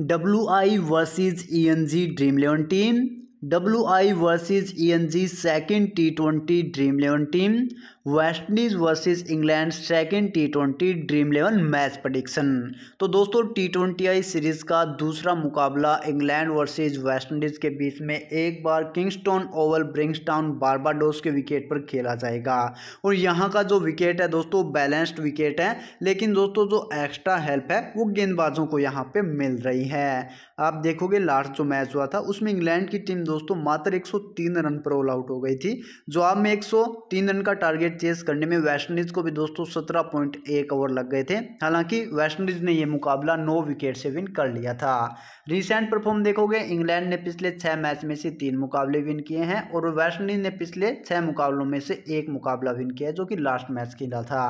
W I versus E N G Dream Eleven team W I versus E N G second T twenty Dream Eleven team West Indies versus England second T twenty Dream Eleven match prediction तो दोस्तों T twenty I series का दूसरा मुकाबला England versus West Indies के बीच में एक बार किंगस्टोन ओवल ब्रिंगस्टाउन बारबाडोस के विकेट पर खेला जाएगा और यहाँ का जो विकेट है दोस्तों बैलेंस्ड विकेट है लेकिन दोस्तों जो एक्स्ट्रा हेल्प है वो गेंदबाजों को यहाँ पर मिल रही है आप देखोगे लास्ट जो मैच हुआ था उसमें इंग्लैंड की टीम दोस्तों दोस्तों मात्र 103 रन पर ऑल आउट हो गई थी जो आप में 103 रन का टारगेट चेस करने में वेस्टइंडीज को भी दोस्तों सत्रह पॉइंट एक ओवर लग गए थे हालांकि वेस्टइंडीज ने यह मुकाबला नौ विकेट से विन कर लिया था रिसेंट परफॉर्म देखोगे इंग्लैंड ने पिछले छः मैच में से तीन मुकाबले विन किए हैं और वेस्टइंडीज ने पिछले छः मुकाबलों में से एक मुकाबला विन किया है जो कि लास्ट मैच खेला था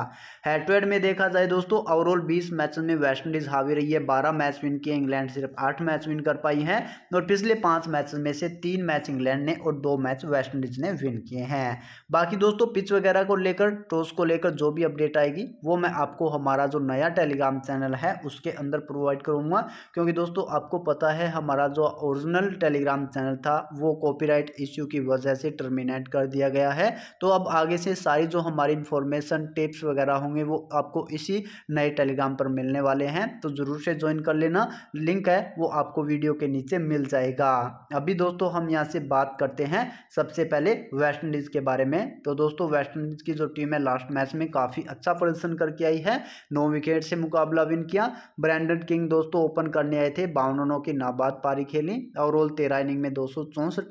हेटवेड में देखा जाए दोस्तों ओवरऑल बीस मैच में वेस्टइंडीज हावी रही है बारह मैच विन किए इंग्लैंड सिर्फ आठ मैच विन कर पाई है और पिछले पांच मैच में से तीन मैच इंग्लैंड ने और दो मैच वेस्ट इंडीज ने विन किए हैं बाकी दोस्तों पिच वगैरह को लेकर टॉस को लेकर जो भी अपडेट आएगी वो मैं आपको हमारा जो नया टेलीग्राम चैनल है उसके अंदर प्रोवाइड करूँगा क्योंकि दोस्तों आपको पता है हमारा जो ओरिजिनल टेलीग्राम चैनल था वो कॉपीराइट इश्यू की वजह से टर्मिनेट कर दिया गया है तो अब आगे से सारी जो हमारी इन्फॉर्मेशन टिप्स वगैरह होंगे वो आपको इसी नए टेलीग्राम पर मिलने वाले हैं तो ज़रूर से ज्वाइन कर लेना लिंक है वो आपको वीडियो के नीचे मिल जाएगा अभी दोस्तों हम यहाँ से बात करते हैं सबसे पहले वेस्ट इंडीज़ के बारे में तो दोस्तों वेस्ट इंडीज़ की जो टीम है लास्ट मैच में काफ़ी अच्छा प्रदर्शन करके आई है नौ विकेट से मुकाबला विन किया ब्रैंडन किंग दोस्तों ओपन करने आए थे बावन रनों की नाबाद पारी खेली रोल तेरह इनिंग में दो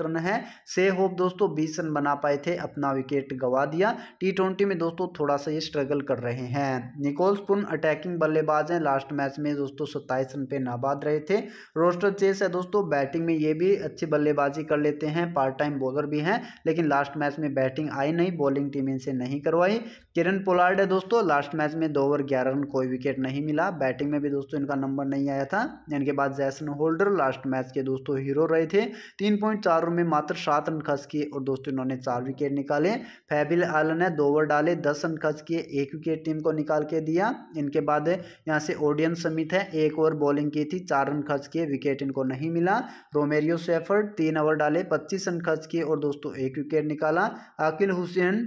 रन है से होप दोस्तों बीस रन बना पाए थे अपना विकेट गंवा दिया टी ट्वेंटी में दोस्तों थोड़ा सा ये स्ट्रगल कर रहे हैं निकोल्स पुन अटैकिंग बल्लेबाज हैं लास्ट मैच में दोस्तों सत्ताईस रन पे नाबाद रहे थे रोस्टर चेस है दोस्तों बैटिंग में ये भी अच्छी बल्लेबाज बल्लेबाजी कर लेते हैं पार्ट टाइम बॉलर भी हैं लेकिन लास्ट मैच में बैटिंग आई नहीं बॉलिंग टीम इनसे नहीं करवाई किरण पोलार्ड है दोस्तों लास्ट मैच में दो ओवर ग्यारह रन कोई विकेट नहीं मिला बैटिंग में भी दोस्तों इनका नंबर नहीं आया था इनके बाद जैसन होल्डर लास्ट मैच के दोस्तों हीरो रहे थे तीन पॉइंट चार ओवर में मात्र सात रन खर्च किए और दोस्तों इन्होंने चार विकेट निकाले फैबिल आलन ने दो ओवर डाले दस रन खर्च किए एक विकेट टीम को निकाल के दिया इनके बाद यहाँ से ओडियन समित है एक ओवर बॉलिंग की थी चार रन खर्च किए विकेट इनको नहीं मिला रोमेरियो सेफर्ड तीन ओवर डाले पच्चीस रन खर्च किए और दोस्तों एक विकेट निकाला Akeal Hosein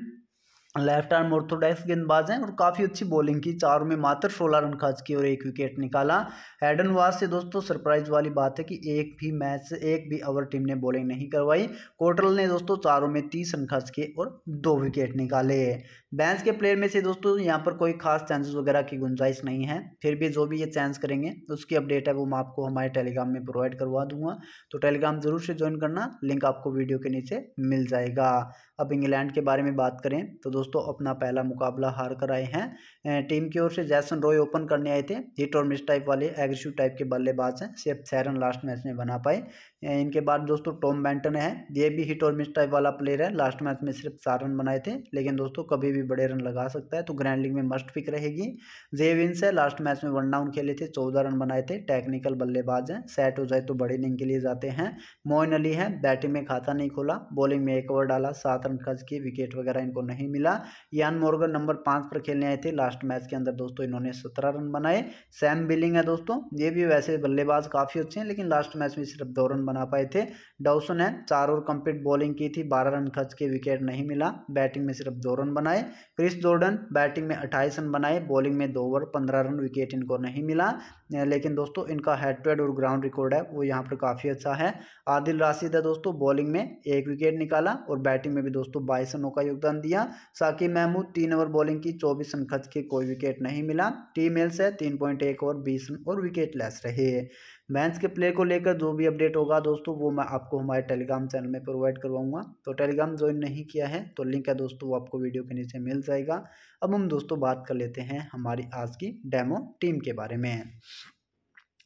left arm orthodox गेंदबाज हैं और काफ़ी अच्छी बॉलिंग की चारों में मात्र सोलह रन खर्च किए और एक विकेट निकाला एडन वास से दोस्तों सरप्राइज वाली बात है कि एक भी मैच से एक भी ओवर टीम ने बॉलिंग नहीं करवाई कोटल ने दोस्तों चारों में तीस रन खर्च किए और दो विकेट निकाले बैंस के प्लेयर में से दोस्तों यहाँ पर कोई खास चांसेस वगैरह की गुंजाइश नहीं है फिर भी जो भी ये चांस करेंगे उसकी अपडेट है वो मैं आपको हमारे टेलीग्राम में प्रोवाइड करवा दूंगा तो टेलीग्राम जरूर से ज्वाइन करना लिंक आपको वीडियो के नीचे मिल जाएगा अब इंग्लैंड के बारे में बात करें तो दोस्तों अपना पहला मुकाबला हार कर आए हैं टीम की ओर से जैसन रॉय ओपन करने आए थे हिट और मिस टाइप वाले एग्रेसिव टाइप के बल्लेबाज हैं सिर्फ सैरन लास्ट मैच में बना पाए इनके बाद दोस्तों टॉम बैंटन है ये भी हिट और मिस टाइप वाला प्लेयर है लास्ट मैच में सिर्फ रन बनाए थे लेकिन दोस्तों कभी भी भी बड़े रन लगा सकता है तो ग्रैंड लीग में मस्ट पिक रहेगी जेविंस है लास्ट मैच में वन डाउन खेले थे चौदह रन बनाए थे टेक्निकल बल्लेबाज हैं सेट हो जाए तो बड़े इनिंग के लिए जाते हैं मोइन अली हैं बैटिंग में खाता नहीं खोला बॉलिंग में एक ओवर डाला सात रन खर्च किए विकेट वगैरह इनको नहीं मिला यान मोर्गन नंबर पाँच पर खेलने आए थे लास्ट मैच के अंदर दोस्तों इन्होंने सत्रह रन बनाए सैम बिलिंग है दोस्तों ये भी वैसे बल्लेबाज काफ़ी अच्छे हैं लेकिन लास्ट मैच में सिर्फ दो रन बना पाए थे डाउसन है चार ओवर कंप्लीट बॉलिंग की थी बारह रन खर्च के विकेट नहीं मिला बैटिंग में सिर्फ दो रन बनाए क्रिस जॉर्डन बैटिंग में अट्ठाईस रन बनाए बॉलिंग में दो ओवर पंद्रह रन विकेट इनको नहीं मिला लेकिन दोस्तों इनका हेड टू हेड और ग्राउंड रिकॉर्ड है वो यहाँ पर काफ़ी अच्छा है आदिल राशिद है दोस्तों बॉलिंग में एक विकेट निकाला और बैटिंग में भी दोस्तों बाईस रनों का योगदान दिया साकिब महमूद तीन ओवर बॉलिंग की चौबीस रन खर्च के कोई विकेट नहीं मिला टीम एल्स है तीन पॉइंट एक ओवर बीस रन और विकेट लेस रहे मैंस के प्ले को लेकर जो भी अपडेट होगा दोस्तों वो मैं आपको हमारे टेलीग्राम चैनल में प्रोवाइड करवाऊंगा तो टेलीग्राम ज्वाइन नहीं किया है तो लिंक है दोस्तों वो आपको वीडियो के नीचे मिल जाएगा अब हम दोस्तों बात कर लेते हैं हमारी आज की डेमो टीम के बारे में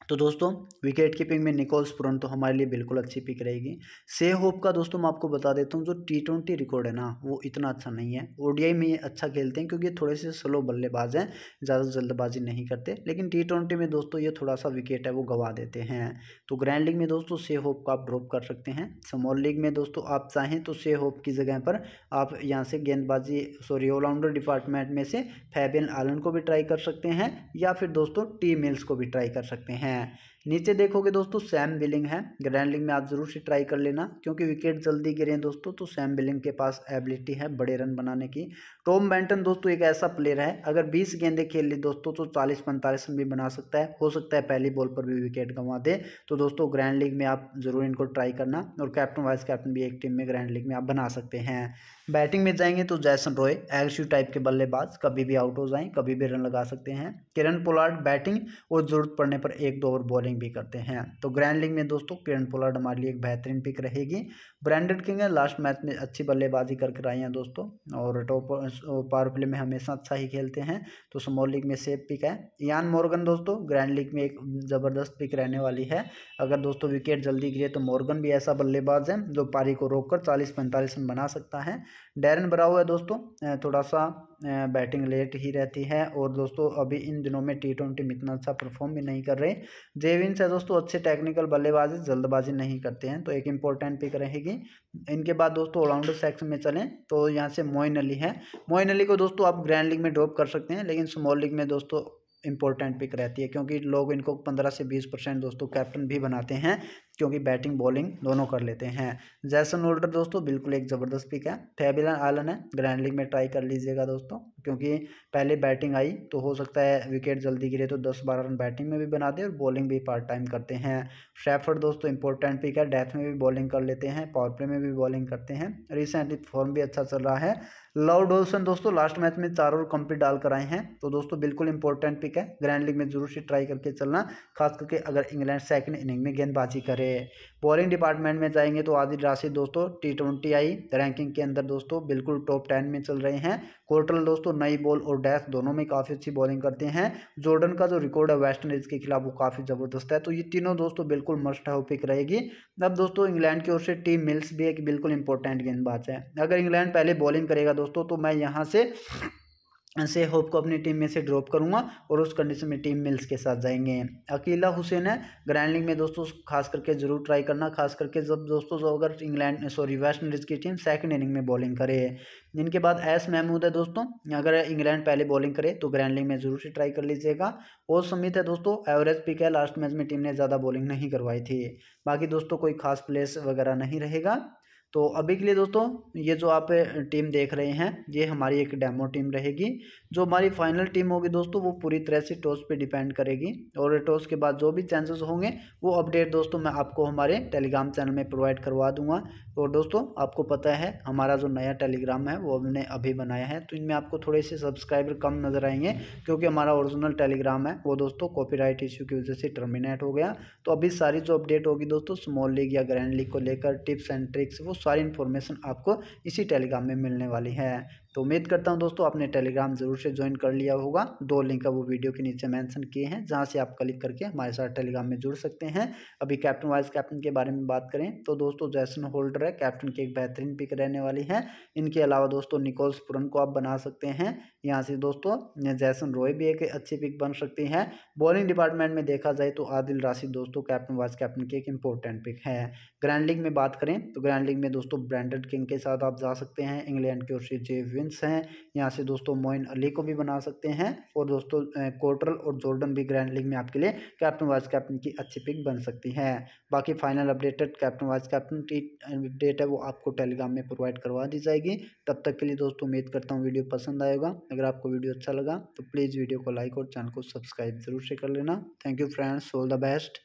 तो दोस्तों विकेट कीपिंग में निकोल्स पुरन तो हमारे लिए बिल्कुल अच्छी पिक रहेगी से होप का दोस्तों मैं आपको बता देता हूँ जो टी ट्वेंटी रिकॉर्ड है ना वो इतना अच्छा नहीं है ओडीआई में ये अच्छा खेलते हैं क्योंकि थोड़े से स्लो बल्लेबाज हैं ज़्यादा जल्दबाजी नहीं करते लेकिन टी ट्वेंटी में दोस्तों ये थोड़ा सा विकेट है वो गंवा देते हैं तो ग्रैंड लीग में दोस्तों से होप का आप ड्रॉप कर सकते हैं स्मॉल लीग में दोस्तों आप चाहें तो से होप की जगह पर आप यहाँ से गेंदबाजी सॉरी ऑलराउंडर डिपार्टमेंट में से फैबियन आलन को भी ट्राई कर सकते हैं या फिर दोस्तों टी मिल्स को भी ट्राई कर सकते हैं né? नीचे देखोगे दोस्तों सैम बिलिंग है ग्रैंड लीग में आप जरूर से ट्राई कर लेना क्योंकि विकेट जल्दी गिरे दोस्तों तो सैम बिलिंग के पास एबिलिटी है बड़े रन बनाने की टॉम बैंटन दोस्तों एक ऐसा प्लेयर है अगर बीस गेंदे खेल ली दोस्तों तो चालीस पैंतालीस रन भी बना सकता है हो सकता है पहली बॉल पर भी विकेट गंवा दे तो दोस्तों ग्रैंड लीग में आप जरूर इनको ट्राई करना और कैप्टन वाइस कैप्टन भी एक टीम में ग्रैंड लीग में आप बना सकते हैं बैटिंग में जाएंगे तो जैसन रॉय एग्रेसिव टाइप के बल्लेबाज कभी भी आउट हो जाए कभी भी रन लगा सकते हैं किरण पोलार्ड बैटिंग और जरूरत पड़ने पर एक दो ओवर बॉलिंग ग्रैंडलिंग भी करते हैं तो ग्रैंडलिंग में दोस्तों किरण पोलार्ड हमारे लिए एक बेहतरीन पिक रहेगी ब्रांडेड किंग है लास्ट मैच में अच्छी बल्लेबाजी करके आई हैं दोस्तों और टॉप पावर प्ले में हमेशा अच्छा ही खेलते हैं तो स्मॉल लीग में सेफ पिक है यान मॉर्गन दोस्तों ग्रैंड लीग में एक ज़बरदस्त पिक रहने वाली है अगर दोस्तों विकेट जल्दी गिरे तो मॉर्गन भी ऐसा बल्लेबाज है जो पारी को रोककर चालीस पैंतालीस रन बना सकता है डैरन बराव है दोस्तों थोड़ा सा बैटिंग लेट ही रहती है और दोस्तों अभी इन दिनों में टी ट्वेंटी में इतना अच्छा परफॉर्म भी नहीं कर रहे जेवी केविन से दोस्तों अच्छे टेक्निकल बल्लेबाजी जल्दबाजी नहीं करते हैं तो एक इंपॉर्टेंट पिक रहेगी इनके बाद दोस्तों ऑलराउंडर सेक्शन में चलें तो यहाँ से मोइन अली है मोइन अली को दोस्तों आप ग्रैंड लीग में ड्रॉप कर सकते हैं लेकिन स्मॉल लीग में दोस्तों इंपॉर्टेंट पिक रहती है क्योंकि लोग इनको पंद्रह से बीस परसेंट दोस्तों कैप्टन भी बनाते हैं क्योंकि बैटिंग बॉलिंग दोनों कर लेते हैं जैसन होल्डर दोस्तों बिल्कुल एक ज़बरदस्त पिक है फेबिलन आलन है ग्रैंड लीग में ट्राई कर लीजिएगा दोस्तों क्योंकि पहले बैटिंग आई तो हो सकता है विकेट जल्दी गिरे तो दस बारह रन बैटिंग में भी बना दे और बॉलिंग भी पार्ट टाइम करते हैं शेफर्ड दोस्तों इंपॉर्टेंट पिक है डेथ में भी बॉलिंग कर लेते हैं पावर प्ले में भी बॉलिंग करते हैं रिसेंटली फॉर्म भी अच्छा चल रहा है लव डोल्सन दोस्तों लास्ट मैच में चार ओवर कंप्लीट डाल कर आए हैं तो दोस्तों बिल्कुल इंपॉर्टेंट पिक है ग्रैंड लीग में जरूर से ट्राई करके चलना खास करके अगर इंग्लैंड सेकंड इनिंग में गेंदबाजी करे हैं बॉलिंग डिपार्टमेंट में जाएंगे तो आदिल राशि दोस्तों टी ट्वेंटी आई रैंकिंग के अंदर दोस्तों बिल्कुल टॉप टेन में चल रहे हैं कोर्टल दोस्तों नई बॉल और डैश दोनों में काफ़ी अच्छी बॉलिंग करते हैं जॉर्डन का जो रिकॉर्ड है वेस्ट इंडीज़ के खिलाफ वो काफ़ी ज़बरदस्त है तो ये तीनों दोस्तों बिल्कुल मस्ट है पिक रहेगी अब दोस्तों इंग्लैंड की ओर से टीम मिल्स भी एक बिल्कुल इंपॉर्टेंट गेंदबाज है अगर इंग्लैंड पहले बॉलिंग करेगा दोस्तों तो मैं यहाँ से से होप को अपनी टीम में से ड्रॉप करूंगा और उस कंडीशन में टीम मिल्स के साथ जाएंगे अकेला हुसैन है ग्रैंड लीग में दोस्तों खास करके जरूर ट्राई करना खास करके जब दोस्तों जो अगर इंग्लैंड सॉरी वेस्ट इंडीज़ की टीम सेकंड इनिंग में बॉलिंग करे जिनके बाद एस महमूद है दोस्तों अगर इंग्लैंड पहले बॉलिंग करे तो ग्रैंड लीग में ज़रूर से ट्राई कर लीजिएगा और समित है दोस्तों एवरेज पिक है लास्ट मैच में टीम ने ज़्यादा बॉलिंग नहीं करवाई थी बाकी दोस्तों कोई खास प्लेस वगैरह नहीं रहेगा तो अभी के लिए दोस्तों ये जो आप टीम देख रहे हैं ये हमारी एक डेमो टीम रहेगी जो हमारी फाइनल टीम होगी दोस्तों वो पूरी तरह से टॉस पे डिपेंड करेगी और टॉस के बाद जो भी चांसेस होंगे वो अपडेट दोस्तों मैं आपको हमारे टेलीग्राम चैनल में प्रोवाइड करवा दूंगा और दोस्तों आपको पता है हमारा जो नया टेलीग्राम है वो हमने अभी बनाया है तो इनमें आपको थोड़े से सब्सक्राइबर कम नज़र आएंगे क्योंकि हमारा ओरिजिनल टेलीग्राम है वो दोस्तों कॉपीराइट इश्यू की वजह से टर्मिनेट हो गया तो अभी सारी जो अपडेट होगी दोस्तों स्मॉल लीग या ग्रैंड लीग को लेकर टिप्स एंड ट्रिक्स वो सारी इन्फॉर्मेशन आपको इसी टेलीग्राम में मिलने वाली है तो उम्मीद करता हूँ दोस्तों आपने टेलीग्राम ज़रूर से ज्वाइन कर लिया होगा दो लिंक अब वो वीडियो के नीचे मेंशन किए हैं जहाँ से आप क्लिक करके हमारे साथ टेलीग्राम में जुड़ सकते हैं अभी कैप्टन वाइस कैप्टन के बारे में बात करें तो दोस्तों जैसन होल्डर है कैप्टन की एक बेहतरीन पिक रहने वाली है इनके अलावा दोस्तों निकोल्स पुरन को आप बना सकते हैं यहाँ से दोस्तों जैसन रॉय भी एक अच्छी पिक बन सकती है बॉलिंग डिपार्टमेंट में देखा जाए तो आदिल राशिद दोस्तों कैप्टन वाइस कैप्टन की एक इंपॉर्टेंट पिक है ग्रैंड लीग में बात करें तो ग्रैंड लीग में दोस्तों ब्रांडेड किंग के साथ आप जा सकते हैं इंग्लैंड की ओर से जेविन प्रोविंस हैं यहाँ से दोस्तों मोइन अली को भी बना सकते हैं और दोस्तों कोटरल और जोर्डन भी ग्रैंड लीग में आपके लिए कैप्टन वाइस कैप्टन की अच्छी पिक बन सकती है बाकी final updated captain vice captain की अपडेट है वो आपको टेलीग्राम में प्रोवाइड करवा दी जाएगी तब तक के लिए दोस्तों उम्मीद करता हूँ वीडियो पसंद आएगा अगर आपको वीडियो अच्छा लगा तो प्लीज़ वीडियो को लाइक और चैनल को सब्सक्राइब जरूर से कर लेना thank you friends all the best